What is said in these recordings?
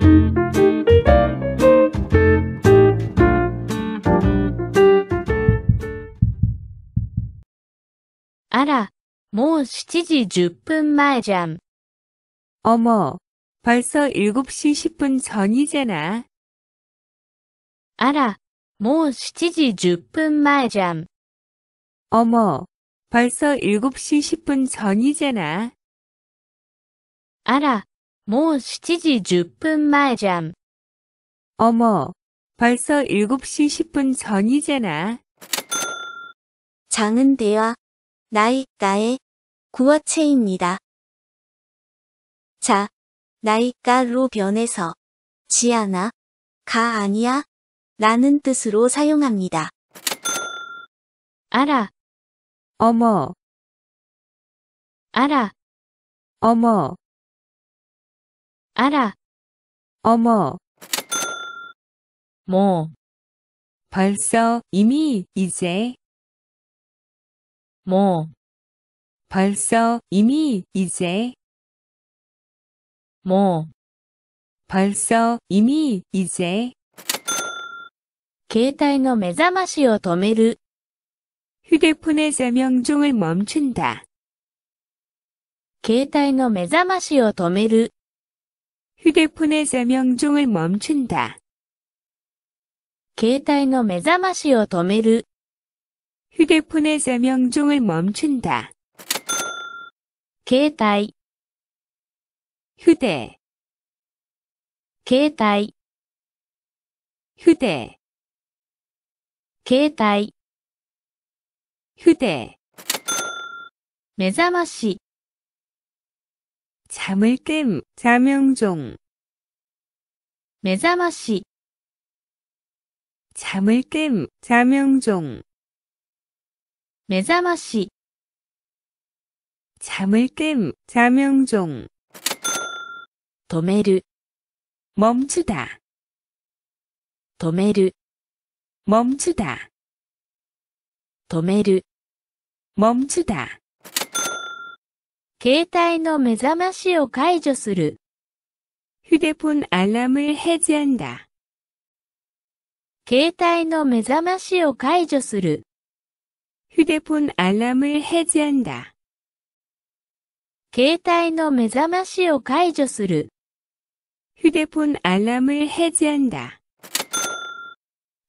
7時1 0分前じゃん 어머, 벌써 7시 10분 전이잖아. 알아, 뭐 7시 10분 말잠. 어머, 벌써 7시 10분 전이잖아. 알아, もう7時10分前じゃん。 뭐 어머, 벌써 7시 10분 전이잖아. 장은 대화, 나이가의 구어체입니다. 자, 나이가로 변해서 지아나, 가 아니야? 라는 뜻으로 사용합니다. 알아, 어머, 알아, 어머. 알아. 어머. 뭐. 벌써, 이미, 이제. 뭐. 벌써, 이미, 이제. 뭐. 벌써, 이미, 이제. 携帯の目覚ましを止める。 휴대폰에서 명종을 멈춘다. 携帯の目覚ましを止める。 휴대폰에서 명중을 멈춘다. 携帯の目覚ましを止める。 휴대폰에서 명중을 멈춘다. 携帯、 휴대, 携帯、 휴대, 携帯、 휴대. 目覚まし、 자물림, 자명종. 매자마시. 자물림, 자명종. 매자마시. 자물림, 자명종. 도메르. 멈추다. 도메르. 멈추다. 도메르. 멈추다. 携帯の目覚ましを解除する。휴대폰알람을해제한 다。 携帯の目覚ましを解除する。휴대폰알람을해제한 다。 携帯の目覚ましを解除する。휴대폰알람을해제한 다。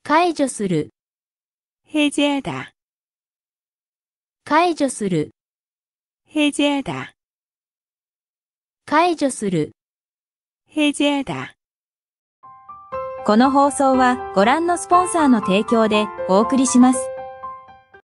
解除する。해제하 다。 解除する。해제하다解除する해제하다この放送はご覧のスポンサーの提供でお送りします。